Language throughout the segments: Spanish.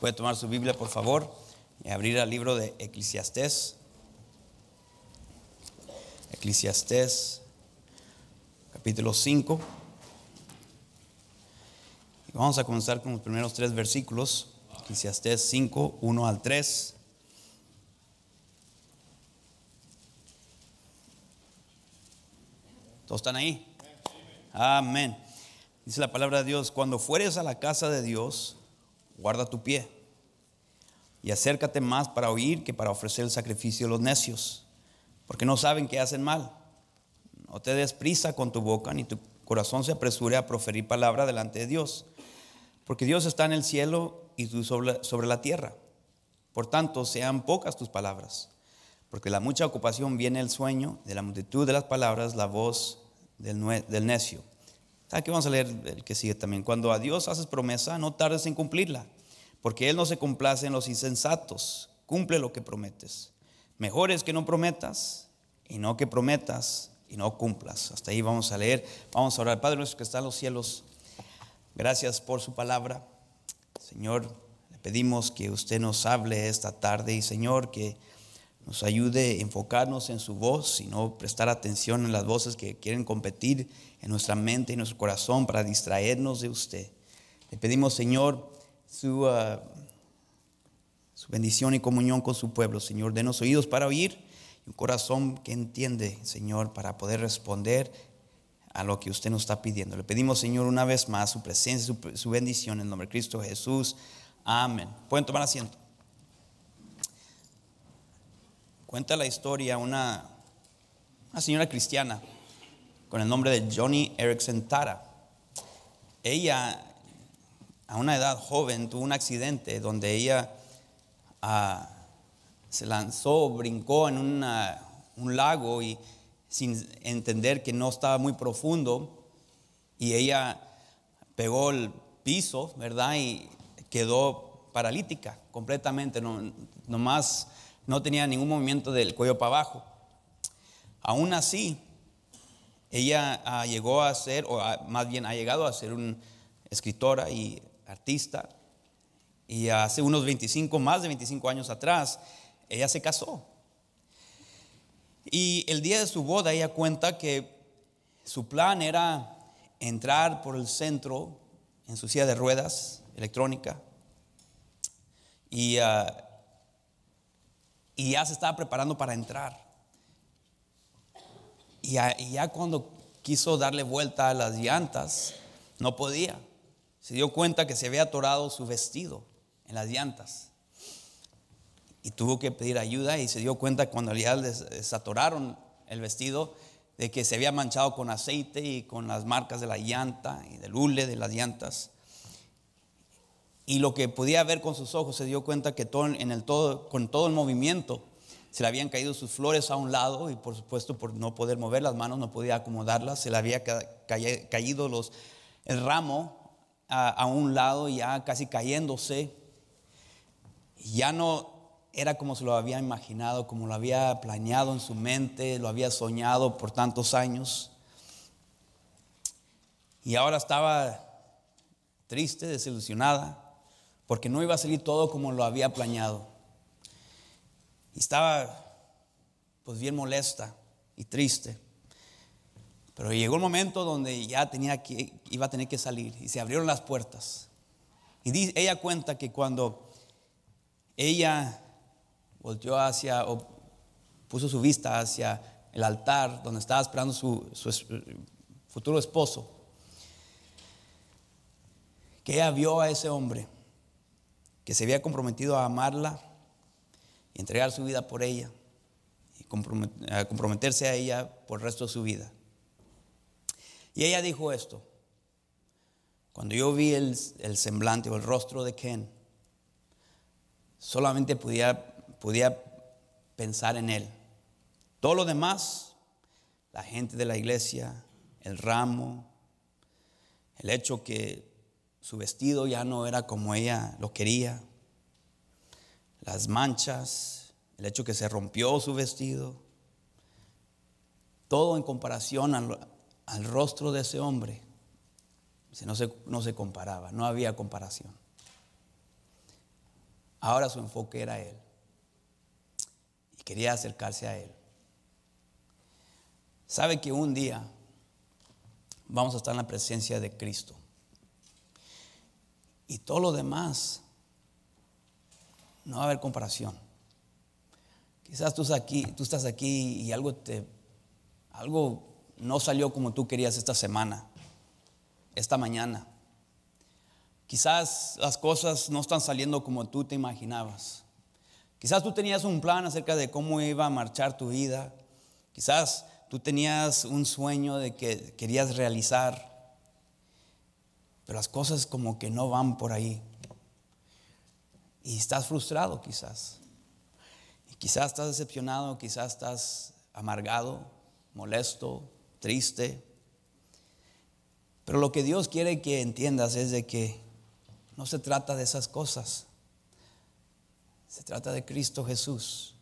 Puede tomar su Biblia, por favor, y abrir al libro de Eclesiastés. Eclesiastés, capítulo 5. vamos a comenzar con los primeros tres versículos. Eclesiastés 5, 1 al 3. ¿Todos están ahí? Amén. Dice la palabra de Dios, cuando fueres a la casa de Dios, guarda tu pie y acércate más para oír que para ofrecer el sacrificio de los necios, porque no saben que hacen mal. No te des prisa con tu boca, ni tu corazón se apresure a proferir palabra delante de Dios, porque Dios está en el cielo y tú sobre, la tierra. Por tanto, sean pocas tus palabras, porque la mucha ocupación viene el sueño, de la multitud de las palabras la voz del necio. Aquí vamos a leer el que sigue también. Cuando a Dios haces promesa, no tardes en cumplirla, porque Él no se complace en los insensatos. Cumple lo que prometes. Mejor es que no prometas y no que prometas y no cumplas. Hasta ahí vamos a leer. Vamos a orar. Padre nuestro que está en los cielos, gracias por su palabra. Señor, le pedimos que usted nos hable esta tarde y Señor, que nos ayude a enfocarnos en su voz y no prestar atención en las voces que quieren competir en nuestra mente y nuestro corazón para distraernos de usted. Le pedimos, Señor, su, ah, su bendición y comunión con su pueblo, Señor. Denos oídos para oír y un corazón que entiende, Señor, para poder responder a lo que usted nos está pidiendo. Le pedimos, Señor, una vez más su presencia, su, su bendición en el nombre de Cristo Jesús. Amén. Pueden tomar asiento. Cuenta la historia una, una señora cristiana con el nombre de Johnny Erickson Tara. Ella, a una edad joven, tuvo un accidente donde ella ah, se lanzó, brincó en un lago y sin entender que no estaba muy profundo y ella pegó el piso, ¿verdad? Y quedó paralítica completamente, no, nomás no tenía ningún movimiento del cuello para abajo. Aún así, ella ah, llegó a ser, o ah, más bien ha llegado a ser una escritora y artista. Y hace unos 25, más de 25 años atrás, ella se casó. Y el día de su boda ella cuenta que su plan era entrar por el centro en su silla de ruedas electrónica. y ah, ya se estaba preparando para entrar. Y ya cuando quiso darle vuelta a las llantas, no podía. Se dio cuenta que se había atorado su vestido en las llantas. Y tuvo que pedir ayuda y se dio cuenta cuando ya desatoraron el vestido de que se había manchado con aceite y con las marcas de la llanta y del hule de las llantas. Y lo que podía ver con sus ojos se dio cuenta que todo, en todo, con todo el movimiento se le habían caído sus flores a un lado y por supuesto por no poder mover las manos no podía acomodarlas, se le había caído los, el ramo a, a un lado ya casi cayéndose. Ya no era como se lo había imaginado, como lo había planeado en su mente, lo había soñado por tantos años. Y ahora estaba triste, desilusionada, porque no iba a salir todo como lo había planeado. Y estaba pues bien molesta y triste. Pero llegó el momento donde ya tenía que, iba a tener que salir y se abrieron las puertas. Y ella cuenta que cuando ella volteó hacia, o puso su vista hacia el altar donde estaba esperando su, su futuro esposo, que ella vio a ese hombre que se había comprometido a amarla entregar su vida por ella y comprometerse a ella por el resto de su vida. Y ella dijo esto, cuando yo vi el, semblante o el rostro de Ken, solamente podía pensar en él. Todo lo demás, la gente de la iglesia, el ramo, el hecho que su vestido ya no era como ella lo quería, las manchas, el hecho que se rompió su vestido, todo en comparación al, rostro de ese hombre, no se, no se comparaba, no había comparación. Ahora su enfoque era él y quería acercarse a él. Sabe que un día vamos a estar en la presencia de Cristo y todo lo demás no va a haber comparación. Quizás tú estás aquí, tú estás aquí y algo, te, algo no salió como tú querías esta semana, esta mañana. Quizás las cosas no están saliendo como tú te imaginabas. Quizás tú tenías un plan acerca de cómo iba a marchar tu vida. Quizás tú tenías un sueño de que querías realizar. Pero las cosas como que no van por ahí. Y estás frustrado quizás. Y quizás estás decepcionado, quizás estás amargado, molesto, triste. Pero lo que Dios quiere que entiendas es de que no se trata de esas cosas. Se trata de Cristo Jesús,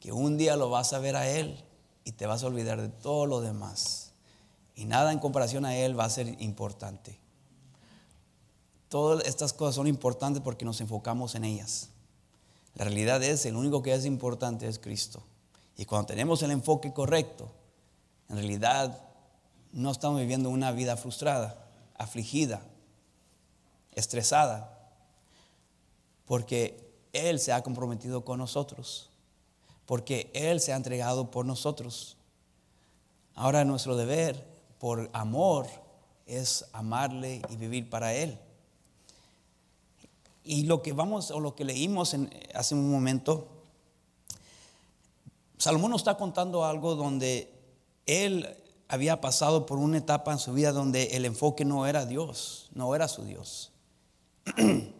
que un día lo vas a ver a Él y te vas a olvidar de todo lo demás. Y nada en comparación a Él va a ser importante. Todas estas cosas son importantes porque nos enfocamos en ellas. La realidad es, el único que es importante es Cristo. Y cuando tenemos el enfoque correcto, en realidad no estamos viviendo una vida frustrada, afligida, estresada, porque Él se ha comprometido con nosotros, porque Él se ha entregado por nosotros. Ahora nuestro deber por amor es amarle y vivir para Él. Y lo que vamos, o lo que leímos en, hace un momento, Salomón nos está contando algo donde él había pasado por una etapa en su vida donde el enfoque no era Dios, no era su Dios.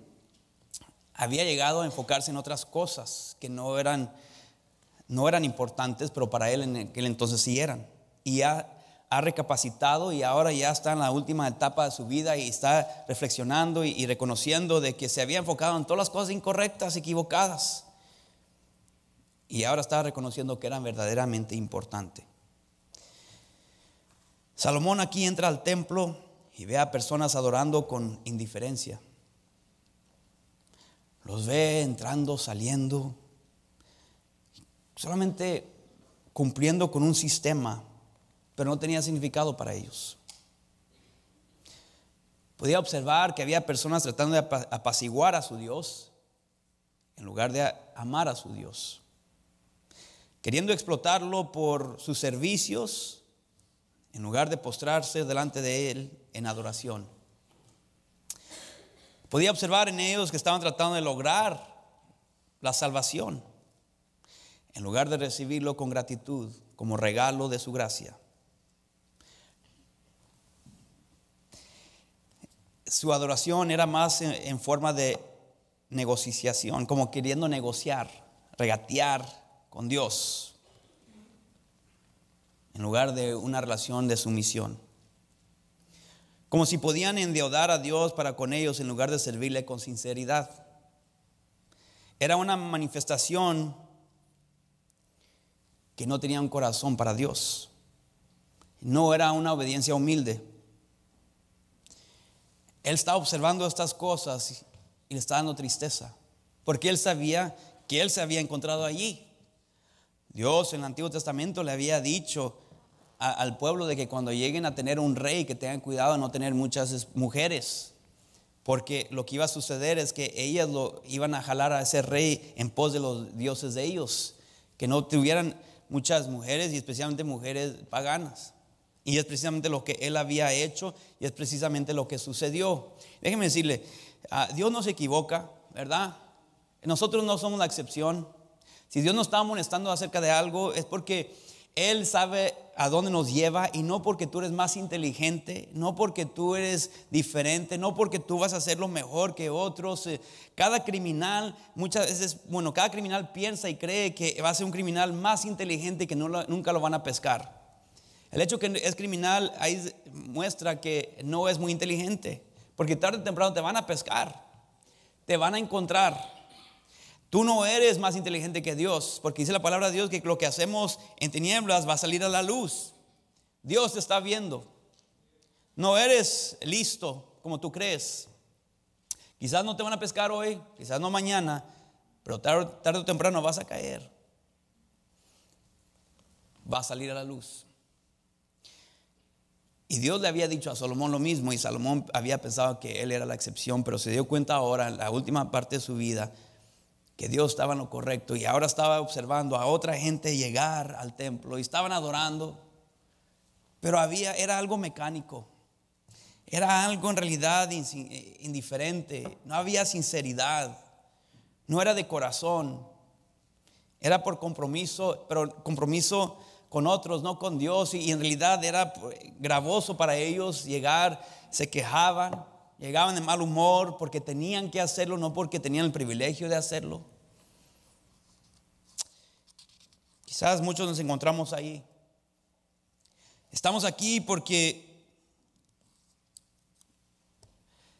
había llegado a enfocarse en otras cosas que no eran, no eran importantes, pero para él en aquel entonces sí eran. Y ya ha recapacitado y ahora ya está en la última etapa de su vida y está reflexionando y, reconociendo de que se había enfocado en todas las cosas incorrectas, equivocadas. Y ahora está reconociendo que eran verdaderamente importantes. Salomón aquí entra al templo y ve a personas adorando con indiferencia. Los ve entrando, saliendo, solamente cumpliendo con un sistema pero no tenía significado para ellos. Podía observar que había personas tratando de apaciguar a su Dios en lugar de amar a su Dios, queriendo explotarlo por sus servicios en lugar de postrarse delante de Él en adoración. Podía observar en ellos que estaban tratando de lograr la salvación, en lugar de recibirlo con gratitud como regalo de su gracia. su adoración era más en, forma de negociación, como queriendo negociar, regatear con Dios, en lugar de una relación de sumisión. Como si podían endeudar a Dios para con ellos en lugar de servirle con sinceridad. Era una manifestación que no tenía un corazón para Dios. No era una obediencia humilde. Él estaba observando estas cosas y le está dando tristeza, porque él sabía que él se había encontrado allí. Dios en el Antiguo Testamento le había dicho al pueblo de que cuando lleguen a tener un rey, que tengan cuidado de no tener muchas mujeres, porque lo que iba a suceder es que ellas lo iban a jalar a ese rey en pos de los dioses de ellos, que no tuvieran muchas mujeres y especialmente mujeres paganas. Y es precisamente lo que él había hecho y es precisamente lo que sucedió. Déjeme decirle, ah, Dios no se equivoca, ¿verdad? Nosotros no somos la excepción. Si Dios nos está molestando acerca de algo, es porque Él sabe a dónde nos lleva y no porque tú eres más inteligente, no porque tú eres diferente, no porque tú vas a hacerlo mejor que otros. Eh, cada criminal, muchas veces, bueno, cada criminal piensa y cree que va a ser un criminal más inteligente que nunca lo van a pescar. El hecho que es criminal ahí muestra que no es muy inteligente, porque tarde o temprano te van a pescar, te van a encontrar. Tú no eres más inteligente que Dios, porque dice la palabra de Dios que lo que hacemos en tinieblas va a salir a la luz. Dios te está viendo. No eres listo como tú crees. Quizás no te van a pescar hoy, quizás no mañana, pero tarde, tarde o temprano vas a caer. Va a salir a la luz. Y Dios le había dicho a Salomón lo mismo y Salomón había pensado que él era la excepción, pero se dio cuenta ahora, en la última parte de su vida, que Dios estaba en lo correcto y ahora estaba observando a otra gente llegar al templo y estaban adorando, pero había, era algo mecánico, era algo en realidad eh, indiferente, no había sinceridad, no era de corazón, era por compromiso, pero compromiso con otros, no con Dios, y en realidad era pues, gravoso para ellos llegar, se quejaban, llegaban de mal humor porque tenían que hacerlo, no porque tenían el privilegio de hacerlo. Quizás muchos nos encontramos ahí. Estamos aquí porque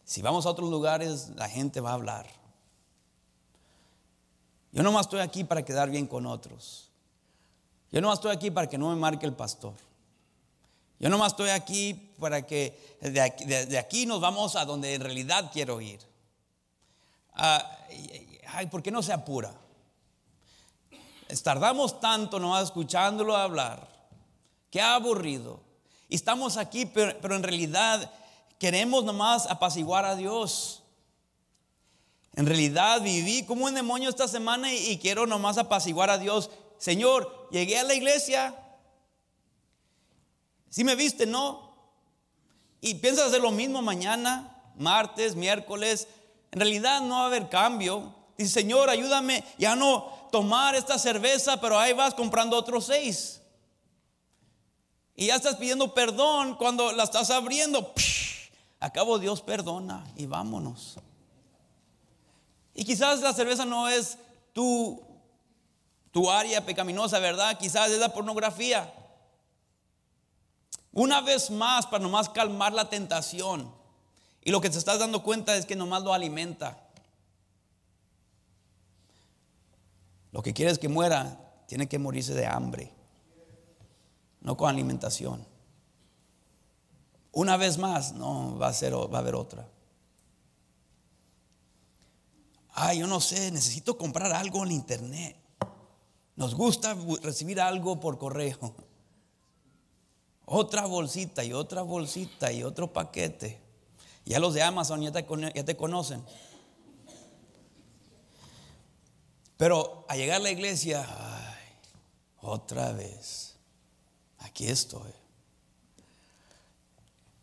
si vamos a otros lugares la gente va a hablar. Yo nomás estoy aquí para quedar bien con otros. Yo no estoy aquí para que no me marque el pastor. Yo nomás estoy aquí para que de aquí, nos vamos a donde en realidad quiero ir. Ah, ay, ¿por qué no se apura? Pues tardamos tanto nomás escuchándolo hablar. Qué aburrido. Y estamos aquí, pero, en realidad queremos nomás apaciguar a Dios. En realidad viví como un demonio esta semana y, y quiero nomás apaciguar a Dios. Señor, llegué a la iglesia. Si me viste, no. Y piensas hacer lo mismo mañana, martes, miércoles. En realidad no va a haber cambio. Dice, Señor, ayúdame ya no tomar esta cerveza, pero ahí vas comprando otros seis. Y ya estás pidiendo perdón cuando la estás abriendo. Acabo Dios perdona y vámonos. Y quizás la cerveza no es tu área pecaminosa, ¿verdad? Quizás es la pornografía. Una vez más, para nomás calmar la tentación. Y lo que te estás dando cuenta es que nomás lo alimenta. Lo que quieres que muera, tiene que morirse de hambre, no con alimentación. Una vez más, no, va a, ser, va a haber otra. Ay, yo no sé, necesito comprar algo en internet. Nos gusta recibir algo por correo. Otra bolsita y otra bolsita y otro paquete. Ya los de Amazon ya te, conocen. Pero al llegar a la iglesia, ay, otra vez, aquí estoy.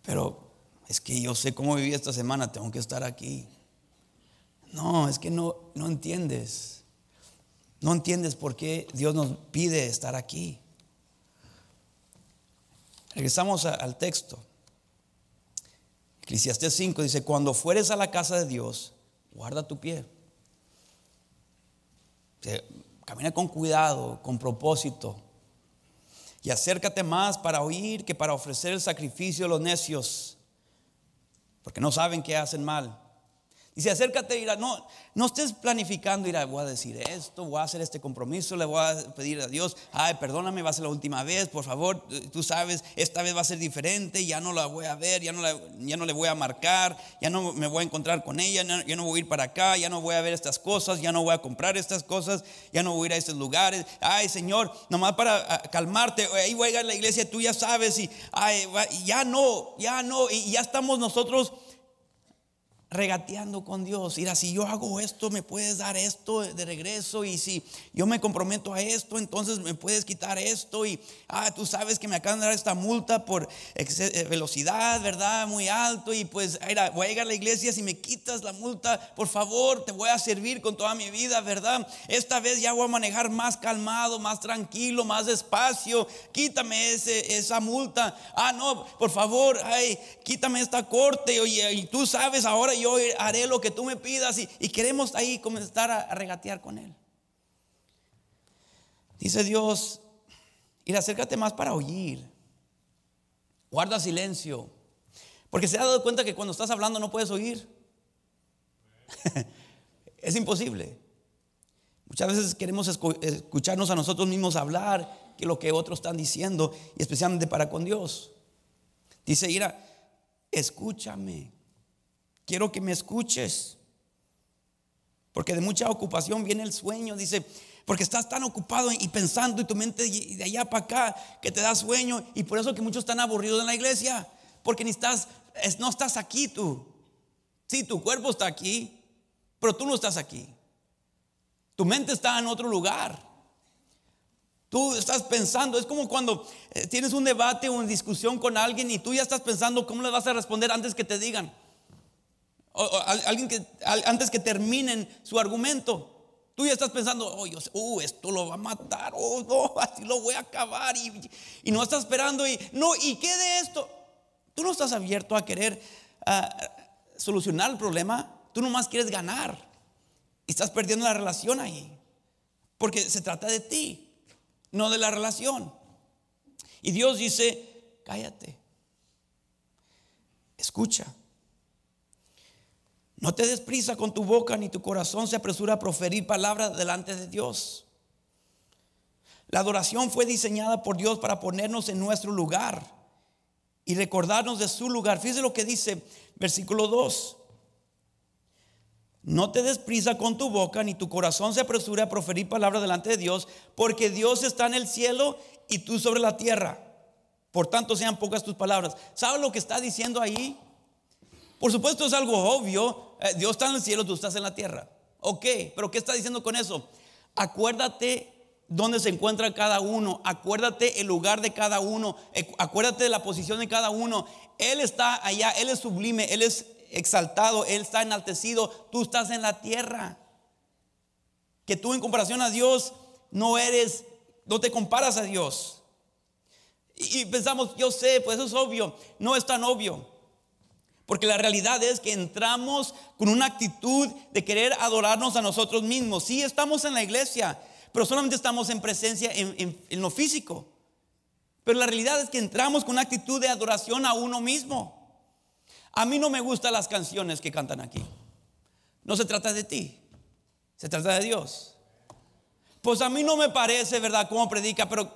Pero es que yo sé cómo viví esta semana, tengo que estar aquí. No, es que no, no entiendes. No entiendes por qué Dios nos pide estar aquí. Regresamos al texto. Eclesiastes 5 dice, cuando fueres a la casa de Dios, guarda tu pie. Camina con cuidado, con propósito. Y acércate más para oír que para ofrecer el sacrificio a los necios, porque no saben que hacen mal. Y si acércate y dirá, no, no estés planificando, voy a decir esto, voy a hacer este compromiso, le voy a pedir a Dios, ay, perdóname, va a ser la última vez, por favor, tú sabes, esta vez va a ser diferente, ya no la voy a ver, ya no, ya no le voy a marcar, ya no me voy a encontrar con ella, ya no, voy a ir para acá, ya no voy a ver estas cosas, ya no voy a comprar estas cosas, ya no voy a ir a estos lugares, ay, Señor, nomás para calmarte, ahí voy a ir a la iglesia, tú ya sabes, y ay, ya no, ya no, y ya estamos nosotros regateando con Dios. Mira, si yo hago esto, me puedes dar esto de regreso. Y si yo me comprometo a esto, entonces me puedes quitar esto. Y ah, tú sabes que me acaban de dar esta multa por eh, velocidad, ¿verdad? Muy alto. Y pues, mira, voy a llegar a la iglesia. Si me quitas la multa, por favor, te voy a servir con toda mi vida, ¿verdad? Esta vez ya voy a manejar más calmado, más tranquilo, más despacio. Quítame ese, esa multa. Ah, no, por favor, ay, quítame esta corte. Oye, y tú sabes, ahora yo yo haré lo que tú me pidas y, queremos ahí comenzar a, regatear con Él. Dice Dios, Ir acércate más para oír. Guarda silencio. Porque se ha dado cuenta que cuando estás hablando no puedes oír. es imposible. Muchas veces queremos escucharnos a nosotros mismos hablar que lo que otros están diciendo, y especialmente para con Dios. Dice Ira, escúchame. Quiero que me escuches. Porque de mucha ocupación viene el sueño, dice, porque estás tan ocupado y pensando y tu mente de allá para acá que te da sueño y por eso que muchos están aburridos en la iglesia, porque ni estás no estás aquí tú. Sí, tu cuerpo está aquí, pero tú no estás aquí. Tu mente está en otro lugar. Tú estás pensando, es como cuando eh, tienes un debate o una discusión con alguien y tú ya estás pensando cómo le vas a responder antes que te digan alguien que, antes que terminen su argumento. Tú ya estás pensando, oh, esto lo va a matar, oh, no, así lo voy a acabar. Y, no estás esperando, y no, ¿y qué de esto? Tú no estás abierto a querer solucionar el problema, tú nomás quieres ganar. Y estás perdiendo la relación ahí, porque se trata de ti, no de la relación. Y Dios dice, cállate, escucha. No te desprisa con tu boca ni tu corazón se apresura a proferir palabras delante de Dios. La adoración fue diseñada por Dios para ponernos en nuestro lugar y recordarnos de su lugar. Fíjese lo que dice versículo 2. No te desprisa con tu boca, ni tu corazón se apresura a proferir palabras delante de Dios, porque Dios está en el cielo y tú sobre la tierra. Por tanto, sean pocas tus palabras. ¿Sabes lo que está diciendo ahí? Por supuesto es algo obvio, eh, Dios está en el cielo, tú estás en la tierra. Ok, pero ¿qué está diciendo con eso? Acuérdate dónde se encuentra cada uno, acuérdate el lugar de cada uno, eh, acuérdate de la posición de cada uno. Él está allá, Él es sublime, Él es exaltado, Él está enaltecido, tú estás en la tierra. Que tú en comparación a Dios no eres, no te comparas a Dios. Y, y pensamos, yo sé, pues eso es obvio, no es tan obvio. Porque la realidad es que entramos con una actitud de querer adorarnos a nosotros mismos. Sí, estamos en la iglesia, pero solamente estamos en presencia en, lo físico. Pero la realidad es que entramos con una actitud de adoración a uno mismo. A mí no me gustan las canciones que cantan aquí. No se trata de ti, se trata de Dios. Pues a mí no me parece, ¿verdad?, cómo predica, pero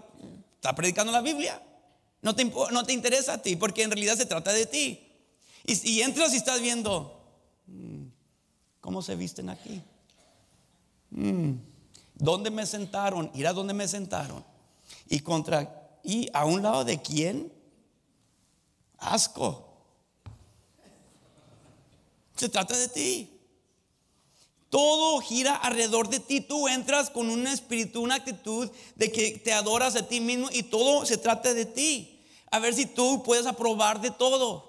está predicando la Biblia. no te interesa a ti, porque en realidad se trata de ti. Y, entras y estás viendo, mm, ¿cómo se visten aquí? Mm, ¿Dónde me sentaron? Ir a dónde me sentaron. Y contra, y a un lado de quién? Asco. Se trata de ti. Todo gira alrededor de ti. Tú entras con un espíritu, una actitud de que te adoras a ti mismo y todo se trata de ti. A ver si tú puedes aprobar de todo.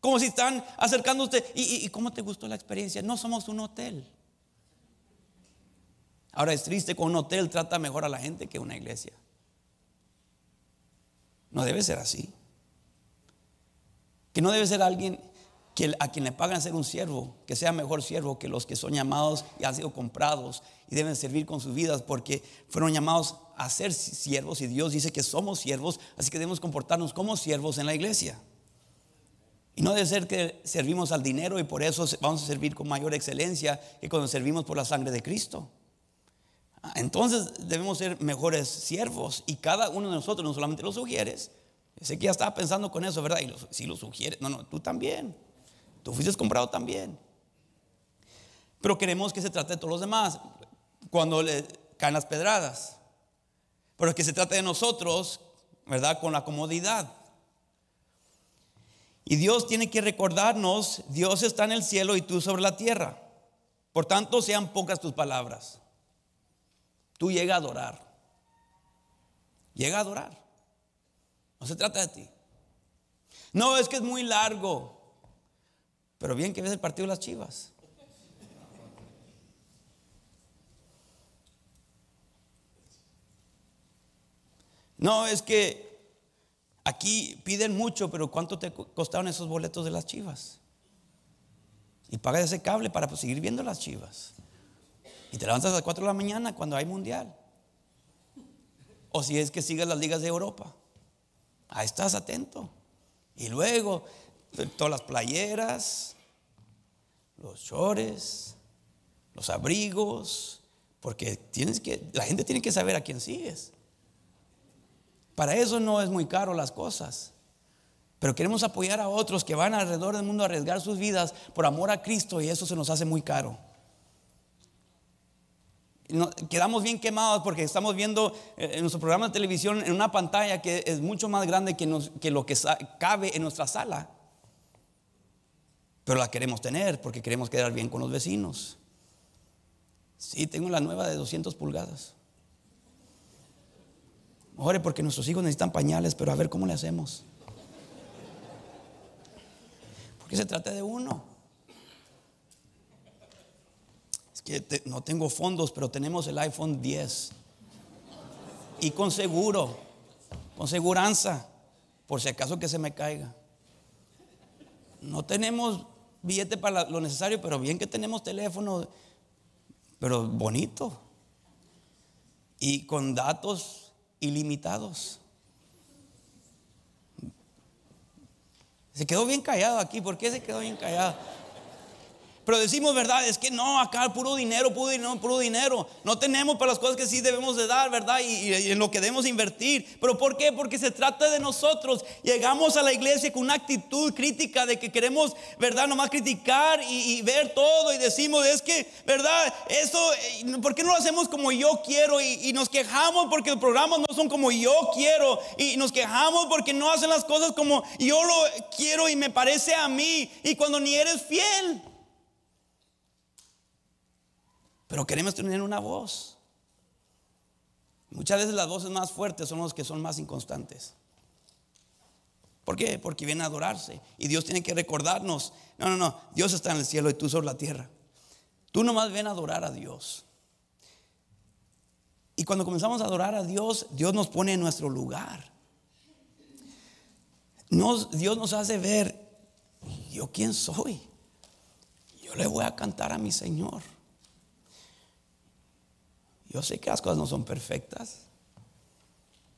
Como si están acercando usted. ¿Y, cómo te gustó la experiencia? No somos un hotel. Ahora es triste que un hotel trata mejor a la gente que una iglesia. No debe ser así. Que no debe ser alguien que a quien le pagan ser un siervo, que sea mejor siervo que los que son llamados y han sido comprados y deben servir con sus vidas porque fueron llamados a ser siervos y Dios dice que somos siervos, así que debemos comportarnos como siervos en la iglesia. Y no debe ser que servimos al dinero y por eso vamos a servir con mayor excelencia que cuando servimos por la sangre de Cristo. Ah, entonces debemos ser mejores siervos y cada uno de nosotros, no solamente los sugieres, sé que ya estaba pensando con eso, ¿verdad? Y si lo sugieres, no, no, tú también, tú fuiste comprado también. Pero queremos que se trate de todos los demás cuando le caen las pedradas, pero que se trate de nosotros, ¿verdad? Con la comodidad. Y Dios tiene que recordarnos, Dios está en el cielo y tú sobre la tierra. Por tanto, sean pocas tus palabras. Tú llega a adorar. Llega a adorar. No se trata de ti. No, es que es muy largo. Pero bien que ves el partido de las chivas. No, es que Aquí piden mucho, pero ¿cuánto te costaron esos boletos de las chivas? Y pagas ese cable para pues, seguir viendo las chivas. Y te levantas a las 4 de la mañana cuando hay mundial. O si es que sigues las ligas de Europa. Ahí estás atento. Y luego, eh, todas las playeras, los chores, los abrigos, porque tienes que, la gente tiene que saber a quién sigues. Para eso no es muy caro las cosas. Pero queremos apoyar a otros que van alrededor del mundo a arriesgar sus vidas por amor a Cristo y eso se nos hace muy caro. quedamos bien quemados porque estamos viendo eh, en nuestro programa de televisión en una pantalla que es mucho más grande que, que lo que cabe en nuestra sala. Pero la queremos tener porque queremos quedar bien con los vecinos. Sí, tengo la nueva de 200 pulgadas porque nuestros hijos necesitan pañales, pero a ver cómo le hacemos. Porque se trata de uno. Es que no tengo fondos, pero tenemos el iPhone 10. Y con seguro, con seguranza, por si acaso que se me caiga. No tenemos billete para lo necesario, pero bien que tenemos teléfono, pero bonito. Y con datos ilimitados. Se quedó bien callado aquí. ¿Por qué se quedó bien callado? Pero decimos verdad, es que no, acá puro dinero, puro dinero, puro dinero. No tenemos para las cosas que sí debemos de dar, ¿verdad? Y, en lo que debemos invertir. ¿Pero por qué? Porque se trata de nosotros. Llegamos a la iglesia con una actitud crítica de que queremos, ¿verdad? Nomás criticar y, y ver todo y decimos, es que, ¿verdad? Eso, eh, ¿por qué no lo hacemos como yo quiero? Y, nos quejamos porque los programas no son como yo quiero. Y nos quejamos porque no hacen las cosas como yo lo quiero y me parece a mí. Y cuando ni eres fiel. Pero queremos tener una voz. Muchas veces las voces más fuertes son los que son más inconstantes. ¿Por qué? Porque vienen a adorarse. Y Dios tiene que recordarnos, no, no, no, Dios está en el cielo y tú sobre la tierra. Tú nomás ven a adorar a Dios. Y cuando comenzamos a adorar a Dios, Dios nos pone en nuestro lugar. Dios nos hace ver, yo quién soy. Yo le voy a cantar a mi Señor. Yo sé que las cosas no son perfectas,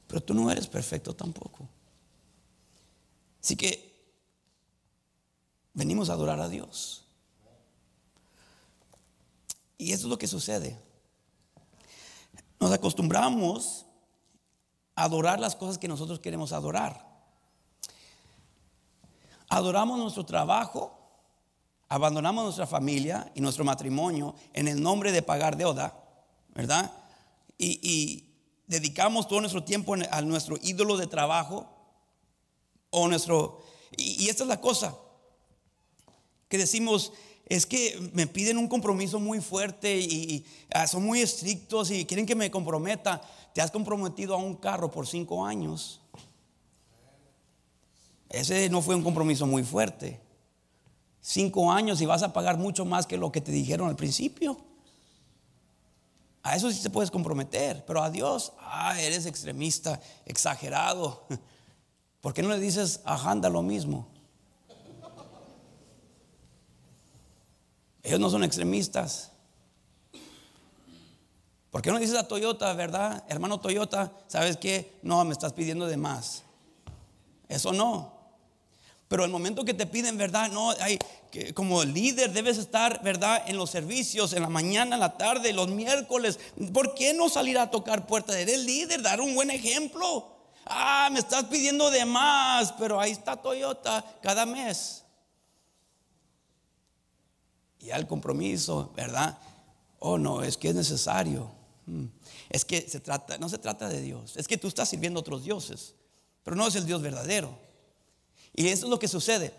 pero tú no eres perfecto tampoco. Así que venimos a adorar a Dios. Y eso es lo que sucede. Nos acostumbramos a adorar las cosas que nosotros queremos adorar. Adoramos nuestro trabajo, abandonamos nuestra familia y nuestro matrimonio en el nombre de pagar deuda ¿verdad? Y, dedicamos todo nuestro tiempo a nuestro ídolo de trabajo o nuestro... Y, esta es la cosa, que decimos, es que me piden un compromiso muy fuerte y, ah, son muy estrictos y quieren que me comprometa. Te has comprometido a un carro por cinco años. Ese no fue un compromiso muy fuerte. Cinco años y vas a pagar mucho más que lo que te dijeron al principio. A eso sí te puedes comprometer, pero a Dios, ah, eres extremista, exagerado. ¿Por qué no le dices a Handa lo mismo? Ellos no son extremistas. ¿Por qué no le dices a Toyota, verdad? Hermano Toyota, ¿sabes qué? No, me estás pidiendo de más. Eso no. Pero el momento que te piden, ¿verdad? No, hay, como líder debes estar, ¿verdad? En los servicios, en la mañana, en la tarde, los miércoles. ¿Por qué no salir a tocar puertas? Eres líder, dar un buen ejemplo. Ah, me estás pidiendo de más, pero ahí está Toyota cada mes. Y al compromiso, ¿verdad? Oh, no, es que es necesario. Mm. Es que se trata, no se trata de Dios. Es que tú estás sirviendo a otros dioses, pero no es el Dios verdadero. Y eso es lo que sucede.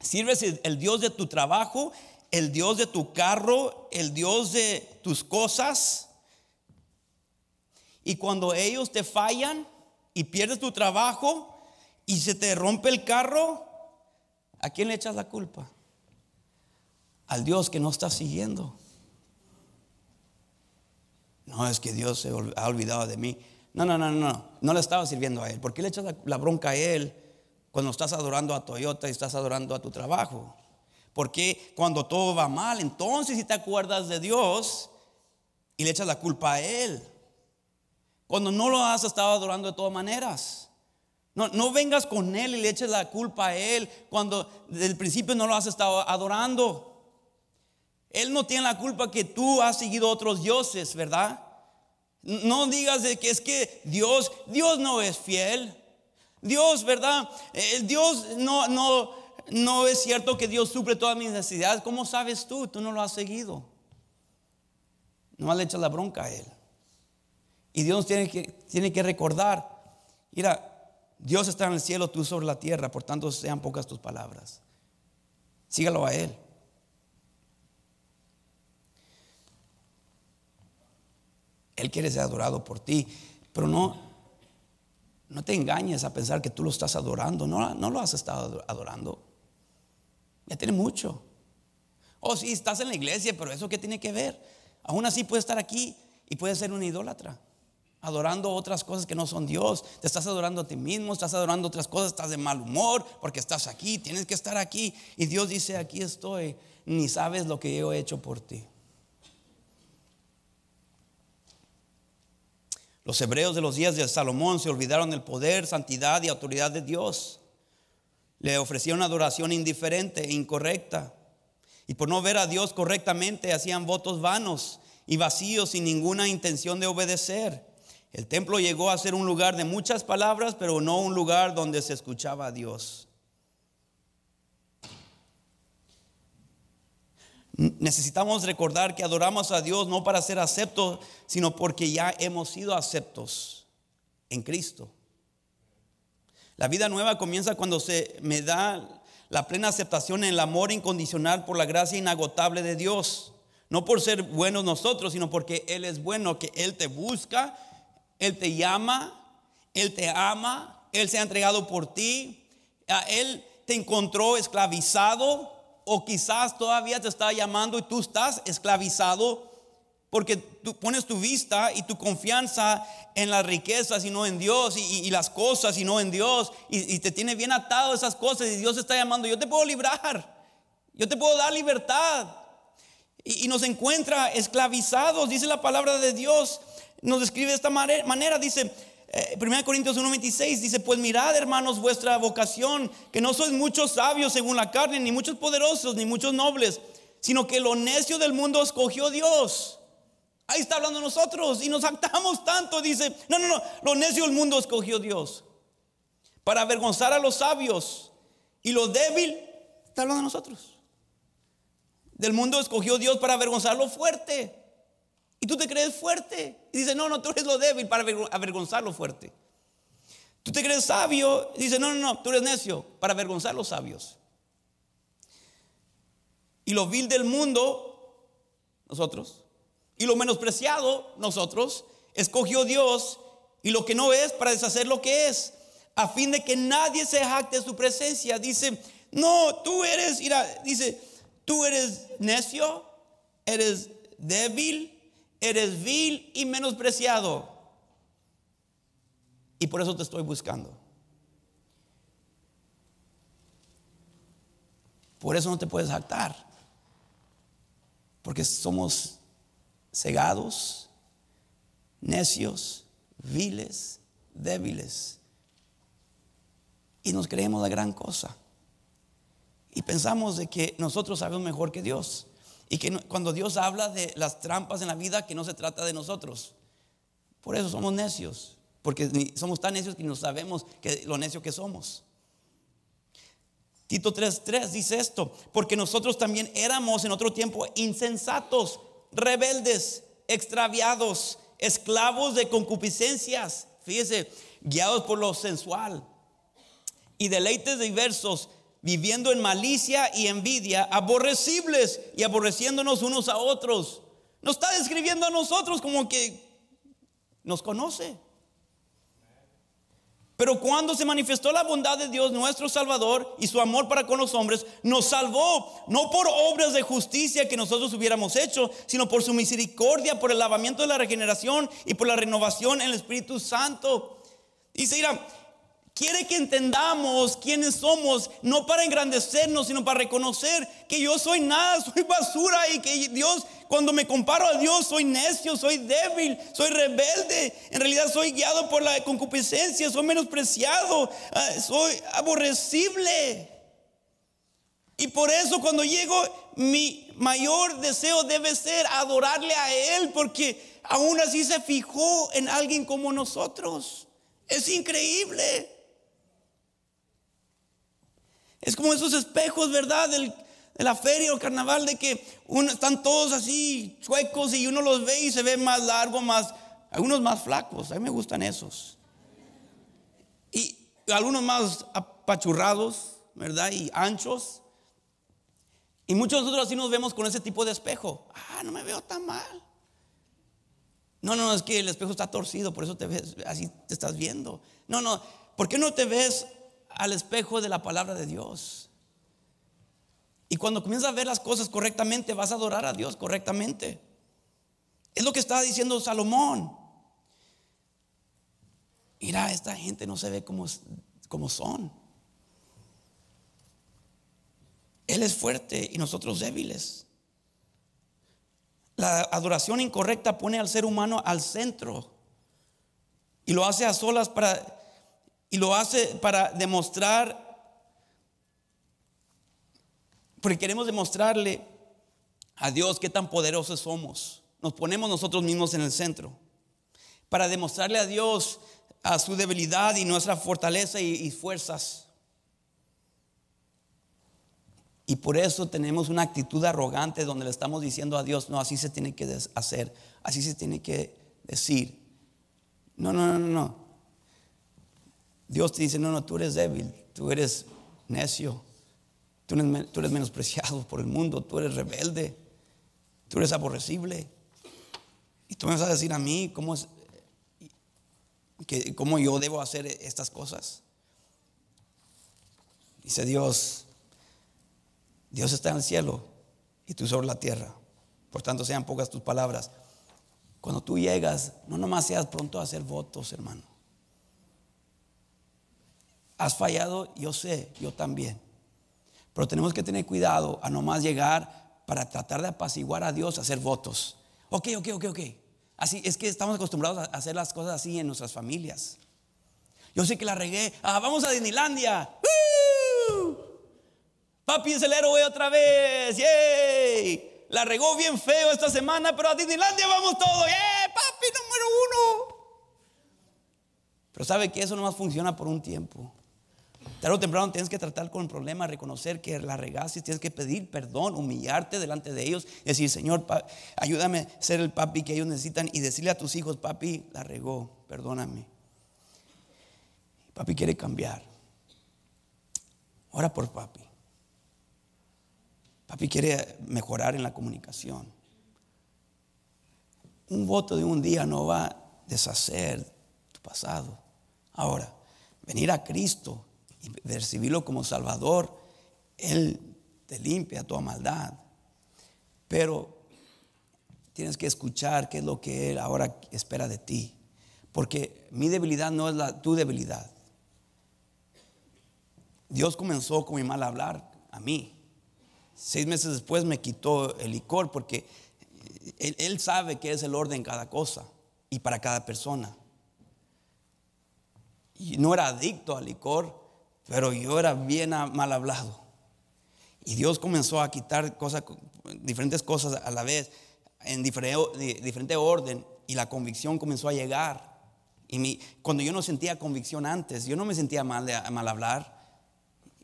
Sirves el Dios de tu trabajo, el Dios de tu carro, el Dios de tus cosas. Y cuando ellos te fallan y pierdes tu trabajo y se te rompe el carro, ¿a quién le echas la culpa? Al Dios que no está siguiendo. No, es que Dios se ha olvidado de mí. No, no, no, no, no, le estaba sirviendo a Él. ¿Por qué le echas la bronca a Él? cuando estás adorando a Toyota y estás adorando a tu trabajo? Porque cuando todo va mal, entonces si te acuerdas de Dios y le echas la culpa a Él. Cuando no lo has estado adorando de todas maneras. No, vengas con Él y le eches la culpa a Él cuando desde el principio no lo has estado adorando. Él no tiene la culpa que tú has seguido otros dioses, ¿verdad? No digas de que es que Dios, Dios no es fiel. Dios, ¿verdad? Eh, Dios no, no, no es cierto que Dios suple todas mis necesidades. ¿Cómo sabes tú? Tú no lo has seguido. No le echas la bronca a Él. Y Dios tiene que, tiene que recordar, mira, Dios está en el cielo, tú sobre la tierra, por tanto sean pocas tus palabras. Sígalo a Él. Él quiere ser adorado por ti, pero no, no te engañes a pensar que tú lo estás adorando. No, no lo has estado adorando. Ya tiene mucho. Oh, sí, estás en la iglesia, pero ¿eso qué tiene que ver? Aún así puedes estar aquí y puedes ser un idólatra. Adorando otras cosas que no son Dios. Te estás adorando a ti mismo, estás adorando otras cosas, estás de mal humor porque estás aquí, tienes que estar aquí. Y Dios dice, aquí estoy, ni sabes lo que yo he hecho por ti. Los hebreos de los días de Salomón se olvidaron del poder, santidad y autoridad de Dios. Le una adoración indiferente e incorrecta. Y por no ver a Dios correctamente hacían votos vanos y vacíos sin ninguna intención de obedecer. El templo llegó a ser un lugar de muchas palabras, pero no un lugar donde se escuchaba a Dios. Necesitamos recordar que adoramos a Dios no para ser aceptos, sino porque ya hemos sido aceptos en Cristo. La vida nueva comienza cuando se me da la plena aceptación en el amor incondicional por la gracia inagotable de Dios. No por ser buenos nosotros, sino porque Él es bueno, que Él te busca, Él te llama, Él te ama, Él se ha entregado por ti, a Él te encontró esclavizado, o quizás todavía te está llamando y tú estás esclavizado porque tú pones tu vista y tu confianza en las riquezas y no en Dios, y, las cosas y no en Dios, y, te tiene bien atado esas cosas, y Dios está llamando, yo te puedo librar, yo te puedo dar libertad. Y, nos encuentra esclavizados, dice la palabra de Dios, nos describe de esta manera, dice, 1 eh, Corintios 1:26 dice, pues mirad hermanos vuestra vocación, que no sois muchos sabios según la carne, ni muchos poderosos, ni muchos nobles, sino que lo necio del mundo escogió Dios. Ahí está hablando nosotros y nos actamos tanto, dice, no, no, no, lo necio del mundo escogió Dios para avergonzar a los sabios y lo débil está hablando de nosotros. Del mundo escogió Dios para avergonzar lo fuerte. Y tú te crees fuerte. Y dice, no, no, tú eres lo débil para avergonzar lo fuerte. Tú te crees sabio. Y dice, no, no, no, tú eres necio para avergonzar los sabios. Y lo vil del mundo, nosotros. Y lo menospreciado, nosotros. Escogió Dios y lo que no es para deshacer lo que es, a fin de que nadie se jacte de su presencia. Dice, no, tú eres, mira, dice, tú eres necio, eres débil, eres vil y menospreciado. Y por eso te estoy buscando. Por eso no te puedes jactar. Porque somos cegados, necios, viles, débiles. Y nos creemos la gran cosa. Y pensamos de que nosotros sabemos mejor que Dios. Y que cuando Dios habla de las trampas en la vida, que no se trata de nosotros. Por eso somos necios, porque somos tan necios que no sabemos que, lo necio que somos. Tito 3:3 dice esto, porque nosotros también éramos en otro tiempo insensatos, rebeldes, extraviados, esclavos de concupiscencias, fíjese, guiados por lo sensual y deleites diversos viviendo en malicia y envidia, aborrecibles y aborreciéndonos unos a otros. Nos está describiendo a nosotros como que nos conoce. Pero cuando se manifestó la bondad de Dios, nuestro Salvador, y su amor para con los hombres, nos salvó, no por obras de justicia que nosotros hubiéramos hecho, sino por su misericordia, por el lavamiento de la regeneración y por la renovación en el Espíritu Santo. Dice, mira, Quiere que entendamos quiénes somos, no para engrandecernos, sino para reconocer que yo soy nada, soy basura y que Dios, cuando me comparo a Dios, soy necio, soy débil, soy rebelde. En realidad soy guiado por la concupiscencia, soy menospreciado, ah, soy aborrecible. Y por eso cuando llego, mi mayor deseo debe ser adorarle a Él, porque aún así se fijó en alguien como nosotros. Es increíble. Es como esos espejos, ¿verdad? de la feria o carnaval, de que están todos así chuecos y uno los ve y se ve más largo, más, algunos más flacos, a mí me gustan esos. Y algunos más apachurrados, ¿verdad? Y anchos. Y muchos de nosotros así nos vemos con ese tipo de espejo. Ah, no me veo tan mal. No, no, es que el espejo está torcido, por eso te ves, así te estás viendo. No, no, ¿por qué no te ves al espejo de la palabra de Dios. Y cuando comienzas a ver las cosas correctamente, vas a adorar a Dios correctamente. Es lo que estaba diciendo Salomón. Mira, esta gente no se ve como, como son. Él es fuerte y nosotros débiles. La adoración incorrecta pone al ser humano al centro y lo hace a solas para y lo hace para demostrar, porque queremos demostrarle a Dios qué tan poderosos somos. Nos ponemos nosotros mismos en el centro. Para demostrarle a Dios a su debilidad y nuestra fortaleza y, y fuerzas. Y por eso tenemos una actitud arrogante donde le estamos diciendo a Dios, no, así se tiene que hacer, así se tiene que decir. No, no, no, no. Dios te dice, no, no, tú eres débil, tú eres necio, tú eres, menospreciado por el mundo, tú eres rebelde, tú eres aborrecible. Y tú me vas a decir a mí cómo, es, cómo yo debo hacer estas cosas. Dice Dios, Dios está en el cielo y tú sobre la tierra. Por tanto, sean pocas tus palabras. Cuando tú llegas, no nomás seas pronto a hacer votos, hermano. Has fallado, yo sé, yo también. Pero tenemos que tener cuidado a no más llegar para tratar de apaciguar a Dios, hacer votos. Ok, ok, ok, ok. Así es que estamos acostumbrados a hacer las cosas así en nuestras familias. Yo sé que la regué. Ah, vamos a Disneylandia. Papi encelero el otra vez. ¡Yay! La regó bien feo esta semana, pero a Disneylandia vamos todos. ¡Yay! ¡Eh, papi número uno. Pero sabe que eso nomás funciona por un tiempo. Tarde o temprano tienes que tratar con el problema, reconocer que la regaste, tienes que pedir perdón, humillarte delante de ellos, decir, Señor, ayúdame a ser el papi que ellos necesitan y decirle a tus hijos, papi, la regó, perdóname. Papi quiere cambiar. Ora por papi. Papi quiere mejorar en la comunicación. Un voto de un día no va a deshacer tu pasado. Ahora, venir a Cristo y recibirlo como Salvador, Él te limpia toda maldad. Pero tienes que escuchar qué es lo que Él ahora espera de ti. Porque mi debilidad no es la, tu debilidad. Dios comenzó con mi mal hablar a mí. Seis meses después me quitó el licor porque él, sabe que es el orden cada cosa y para cada persona. Y no era adicto al licor, pero yo era bien mal hablado. Y Dios comenzó a quitar cosas, diferentes cosas a la vez, en diferente, orden, y la convicción comenzó a llegar. Y mi, cuando yo no sentía convicción antes, yo no me sentía mal, de, hablar.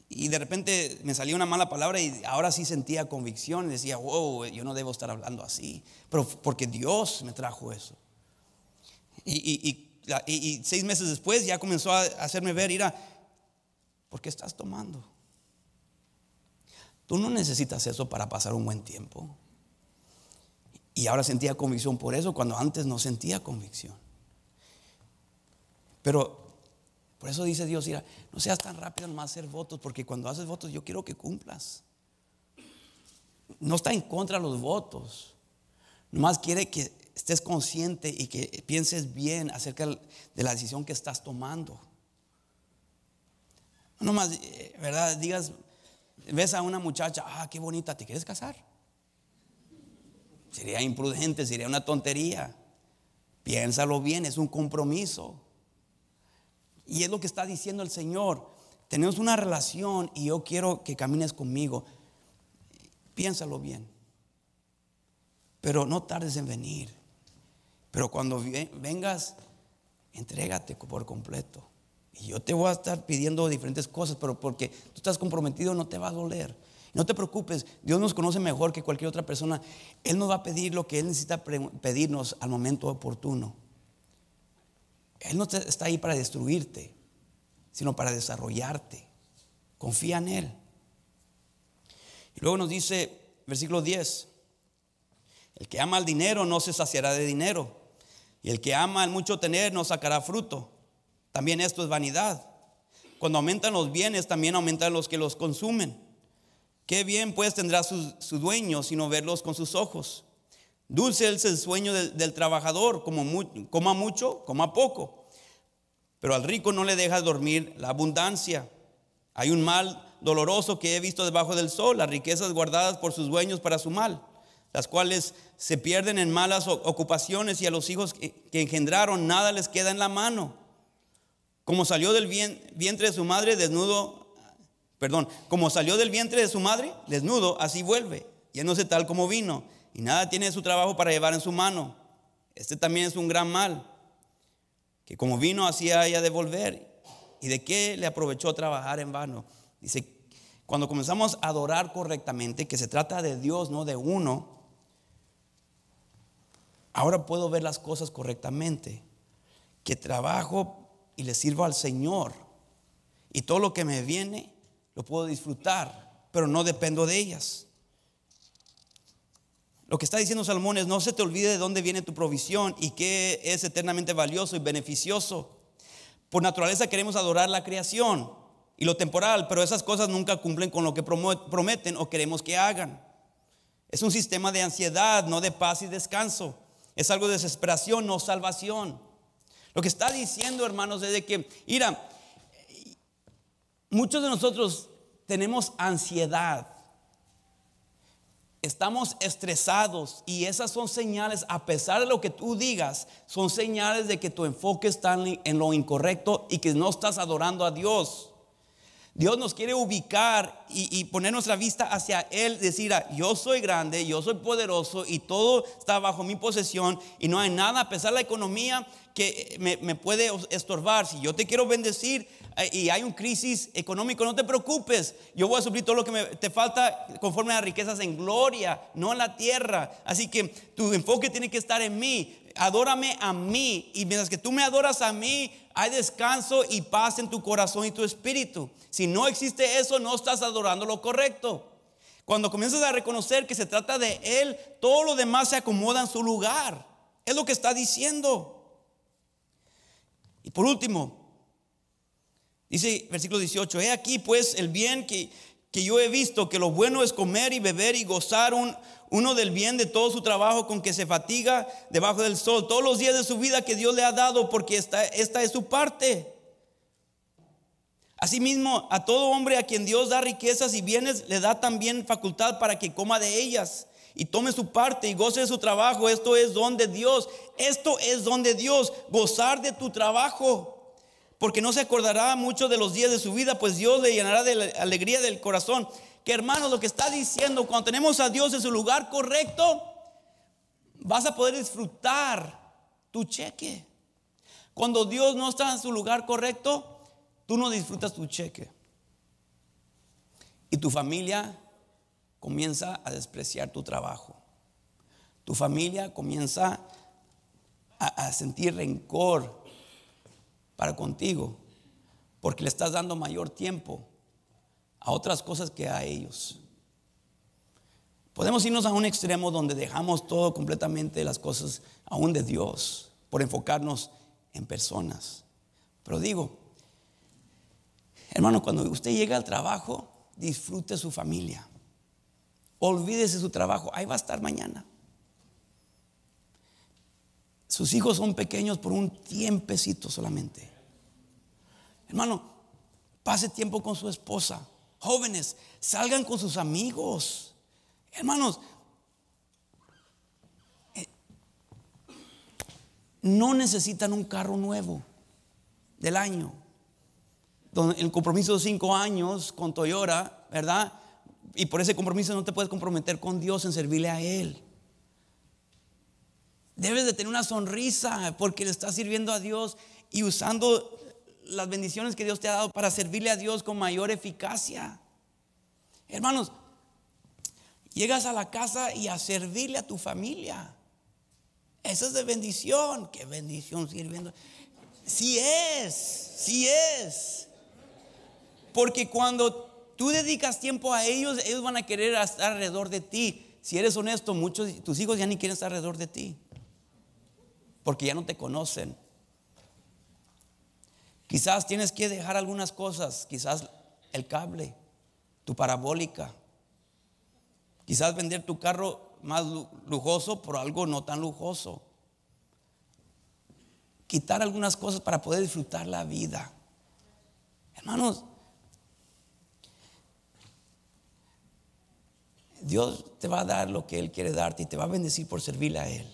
Y de repente me salía una mala palabra y ahora sí sentía convicción y decía, wow, yo no debo estar hablando así. Pero porque Dios me trajo eso. Y, seis meses después ya comenzó a hacerme ver, ir a qué estás tomando. Tú no necesitas eso para pasar un buen tiempo. Y ahora sentía convicción por eso cuando antes no sentía convicción. Pero por eso dice Dios, mira, no seas tan rápido en hacer votos, porque cuando haces votos yo quiero que cumplas. No está en contra de los votos. Nomás quiere que estés consciente y que pienses bien acerca de la decisión que estás tomando. No más, eh, ¿verdad? Digas, ves a una muchacha, ah, qué bonita, ¿te quieres casar? Sería imprudente, sería una tontería. Piénsalo bien, es un compromiso. Y es lo que está diciendo el Señor. Tenemos una relación y yo quiero que camines conmigo. Piénsalo bien. Pero no tardes en venir. Pero cuando vengas, entrégate por completo. Y yo te voy a estar pidiendo diferentes cosas, pero porque tú estás comprometido no te va a doler. No te preocupes, Dios nos conoce mejor que cualquier otra persona. Él nos va a pedir lo que Él necesita pedirnos al momento oportuno. Él no está ahí para destruirte, sino para desarrollarte. Confía en Él. Y luego nos dice, versículo 10, el que ama el dinero no se saciará de dinero, y el que ama el mucho tener no sacará fruto. También esto es vanidad. Cuando aumentan los bienes, también aumentan los que los consumen. Qué bien pues tendrá su, su dueño sino verlos con sus ojos. Dulce es el sueño del, trabajador, como coma mucho, coma poco. Pero al rico no le deja dormir la abundancia. Hay un mal doloroso que he visto debajo del sol, las riquezas guardadas por sus dueños para su mal, las cuales se pierden en malas ocupaciones y a los hijos que engendraron nada les queda en la mano. Como salió del vientre de su madre desnudo, perdón, como salió del vientre de su madre desnudo, así vuelve, yéndose tal como vino, y nada tiene su trabajo para llevar en su mano. Este también es un gran mal, que como vino, así haya de volver. ¿Y de qué le aprovechó trabajar en vano? Dice, cuando comenzamos a adorar correctamente, que se trata de Dios, no de uno, ahora puedo ver las cosas correctamente. Que trabajo y le sirvo al Señor. Y todo lo que me viene lo puedo disfrutar, pero no dependo de ellas. Lo que está diciendo Salmón es, no se te olvide de dónde viene tu provisión y qué es eternamente valioso y beneficioso. Por naturaleza queremos adorar la creación y lo temporal, pero esas cosas nunca cumplen con lo que prometen o queremos que hagan. Es un sistema de ansiedad, no de paz y descanso. Es algo de desesperación, no salvación. Lo que está diciendo, hermanos, es de que, mira, muchos de nosotros tenemos ansiedad. Estamos estresados y esas son señales, a pesar de lo que tú digas, son señales de que tu enfoque está en lo incorrecto y que no estás adorando a Dios. Dios nos quiere ubicar y, poner nuestra vista hacia Él, decir, ah, yo soy grande, yo soy poderoso y todo está bajo mi posesión y no hay nada, a pesar de la economía, que me, puede estorbar. Si yo te quiero bendecir eh, y hay un crisis económico no te preocupes, yo voy a suplir todo lo que me, te falta conforme a riquezas en gloria, no en la tierra. Así que tu enfoque tiene que estar en mí adórame a mí. Y mientras que tú me adoras a mí, hay descanso y paz en tu corazón y tu espíritu. Si no existe eso, no estás adorando lo correcto. Cuando comienzas a reconocer que se trata de Él, todo lo demás se acomoda en su lugar. Es lo que está diciendo. Y por último, dice versículo 18, he aquí pues el bien que, que yo he visto que lo bueno es comer y beber y gozar un, uno del bien de todo su trabajo con que se fatiga debajo del sol, todos los días de su vida que Dios le ha dado, porque esta, esta es su parte. Asimismo, a todo hombre a quien Dios da riquezas y bienes, le da también facultad para que coma de ellas y tome su parte y goce de su trabajo. Esto es don de Dios. Esto es don de Dios, gozar de tu trabajo porque no se acordará mucho de los días de su vida, pues Dios le llenará de la alegría del corazón. Que hermano, lo que está diciendo, cuando tenemos a Dios en su lugar correcto, vas a poder disfrutar tu cheque. Cuando Dios no está en su lugar correcto, tú no disfrutas tu cheque. Y tu familia comienza a despreciar tu trabajo. Tu familia comienza a, a sentir rencor para contigo, porque le estás dando mayor tiempo a otras cosas que a ellos. Podemos irnos a un extremo donde dejamos todo completamente las cosas, aún de Dios, por enfocarnos en personas. Pero digo, hermano, cuando usted llega al trabajo, disfrute su familia. Olvídese su trabajo, ahí va a estar mañana sus hijos son pequeños por un tiempecito solamente. Hermano, pase tiempo con su esposa. Jóvenes, salgan con sus amigos. Hermanos, eh, no necesitan un carro nuevo del año. El compromiso de cinco años con Toyota, ¿verdad? Y por ese compromiso no te puedes comprometer con Dios en servirle a Él. Debes de tener una sonrisa porque le estás sirviendo a Dios y usando las bendiciones que Dios te ha dado para servirle a Dios con mayor eficacia. Hermanos, llegas a la casa y a servirle a tu familia. Eso es de bendición. Qué bendición sirviendo. Sí es, sí es. Porque cuando tú dedicas tiempo a ellos, ellos van a querer estar alrededor de ti. Si eres honesto, muchos tus hijos ya ni quieren estar alrededor de ti porque ya no te conocen. Quizás tienes que dejar algunas cosas, quizás el cable, tu parabólica, quizás vender tu carro más lujoso por algo no tan lujoso. Quitar algunas cosas para poder disfrutar la vida. Hermanos, Dios te va a dar lo que Él quiere darte y te va a bendecir por servirle a Él.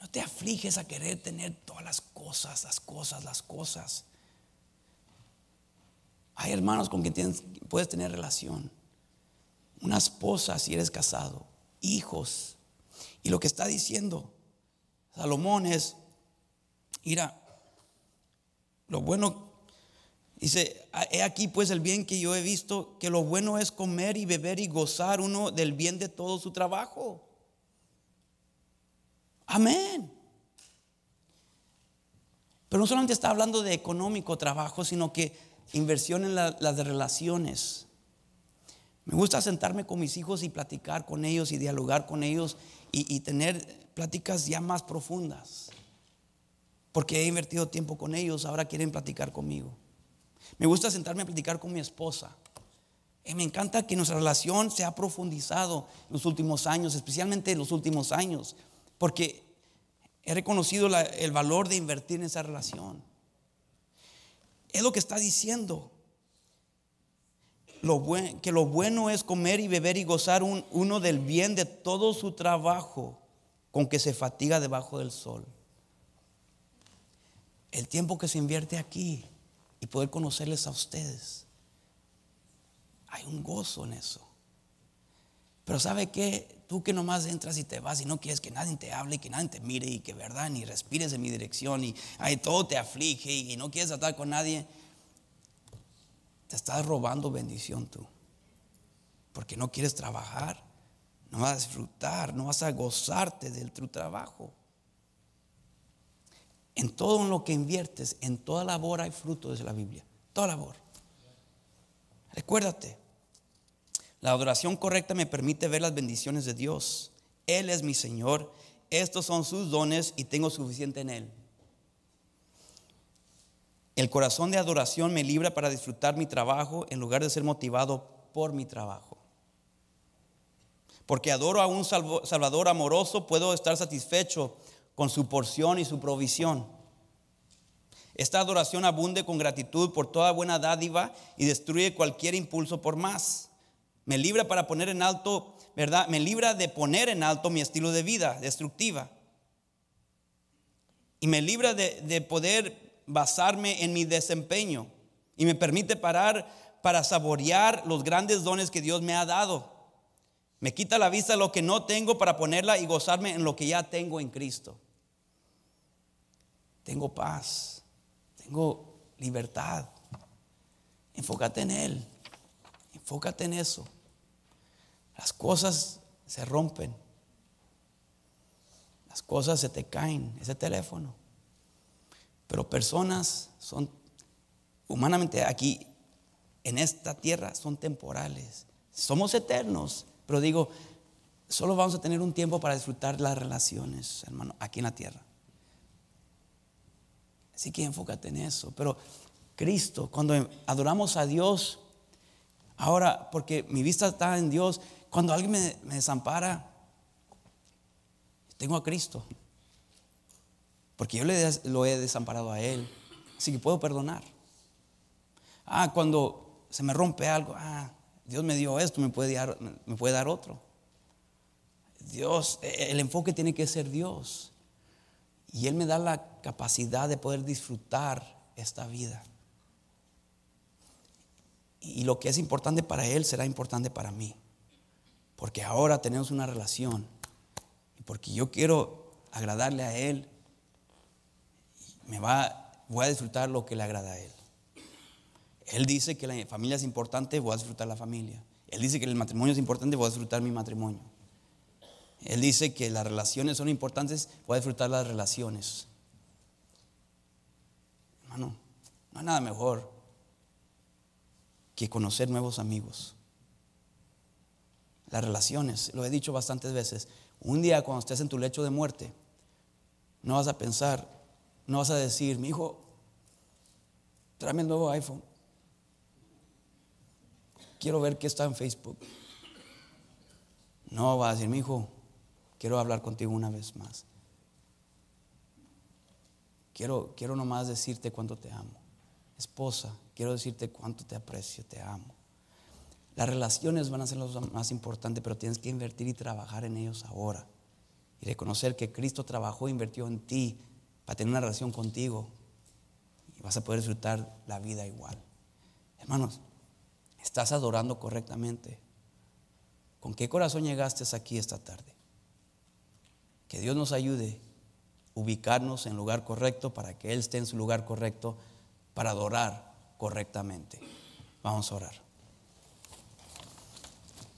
No te afliges a querer tener todas las cosas, las cosas, las cosas. Hay hermanos con quien puedes tener relación. Una esposa si eres casado. Hijos. Y lo que está diciendo Salomón es, mira, lo bueno, dice, ah, he aquí pues el bien que yo he visto, que lo bueno es comer y beber y gozar uno del bien de todo su trabajo. Amén. Pero no solamente está hablando de económico trabajo, sino que inversión en las de relaciones. Me gusta sentarme con mis hijos y platicar con ellos y dialogar con ellos y, y tener pláticas ya más profundas. Porque he invertido tiempo con ellos, ahora quieren platicar conmigo. Me gusta sentarme a platicar con mi esposa. Y eh, me encanta que nuestra relación se ha profundizado en los últimos años, especialmente en los últimos años. Porque he reconocido el valor de invertir en esa relación. Es lo que está diciendo. que lo bueno es comer y beber y gozar uno del bien de todo su trabajo con que se fatiga debajo del sol. El tiempo que se invierte aquí y poder conocerles a ustedes. Hay un gozo en eso. Pero ¿sabe qué? Tú que nomás entras y te vas y no quieres que nadie te hable y que nadie te mire y que verdad ni respires en mi dirección y ay, todo te aflige y, no quieres estar con nadie. Te estás robando bendición tú. Porque no quieres trabajar, no vas a disfrutar, no vas a gozarte del tu trabajo. En todo lo que inviertes, en toda labor hay fruto, desde la Biblia. Toda labor. Recuérdate, la adoración correcta me permite ver las bendiciones de Dios. Él es mi Señor, estos son sus dones y tengo suficiente en Él. El corazón de adoración me libra para disfrutar mi trabajo en lugar de ser motivado por mi trabajo. Porque adoro a un Salvador amoroso, puedo estar satisfecho con su porción y su provisión. Esta adoración abunde con gratitud por toda buena dádiva y destruye cualquier impulso por más. Me libra para poner en alto, ¿verdad? Me libra de poner en alto mi estilo de vida destructiva. Y me libra de, de poder basarme en mi desempeño. Y me permite parar para saborear los grandes dones que Dios me ha dado. Me quita la vista lo que no tengo para ponerla y gozarme en lo que ya tengo en Cristo. Tengo paz, tengo libertad. Enfócate en Él, enfócate en eso. Las cosas se rompen. Las cosas se te caen, ese teléfono. Pero personas son, humanamente aquí, en esta tierra, son temporales. Somos eternos, pero digo, solo vamos a tener un tiempo para disfrutar las relaciones, hermano, aquí en la tierra. Así que enfócate en eso. Pero Cristo, cuando adoramos a Dios, ahora, porque mi vista está en Dios, cuando alguien me, desampara, tengo a Cristo. Porque yo le, lo he desamparado a Él. Así que puedo perdonar. Ah, cuando se me rompe algo, ah, Dios me dio esto, me puede dar, me puede dar otro. Dios, e, e, el enfoque tiene que ser Dios. Y Él me da la capacidad de poder disfrutar esta vida. Y lo que es importante para Él será importante para mí porque ahora tenemos una relación y porque yo quiero agradarle a Él, me va, voy a disfrutar lo que le agrada a Él. Él dice que la familia es importante, voy a disfrutar la familia. Él dice que el matrimonio es importante, voy a disfrutar mi matrimonio. Él dice que las relaciones son importantes, voy a disfrutar las relaciones. Hermano, no hay nada mejor que conocer nuevos amigos. Las relaciones, lo he dicho bastantes veces. Un día cuando estés en tu lecho de muerte, no vas a pensar, no vas a decir, mi hijo, tráeme el nuevo iPhone. Quiero ver qué está en Facebook. No vas a decir, mi hijo, quiero hablar contigo una vez más. Quiero, quiero nomás decirte cuánto te amo. Esposa, quiero decirte cuánto te aprecio, te amo. Las relaciones van a ser lo más importante, pero tienes que invertir y trabajar en ellos ahora. Y reconocer que Cristo trabajó e invirtió en ti para tener una relación contigo. Y vas a poder disfrutar la vida igual. Hermanos, estás adorando correctamente. ¿Con qué corazón llegaste aquí esta tarde? Que Dios nos ayude ubicarnos en el lugar correcto para que Él esté en su lugar correcto para adorar correctamente. Vamos a orar.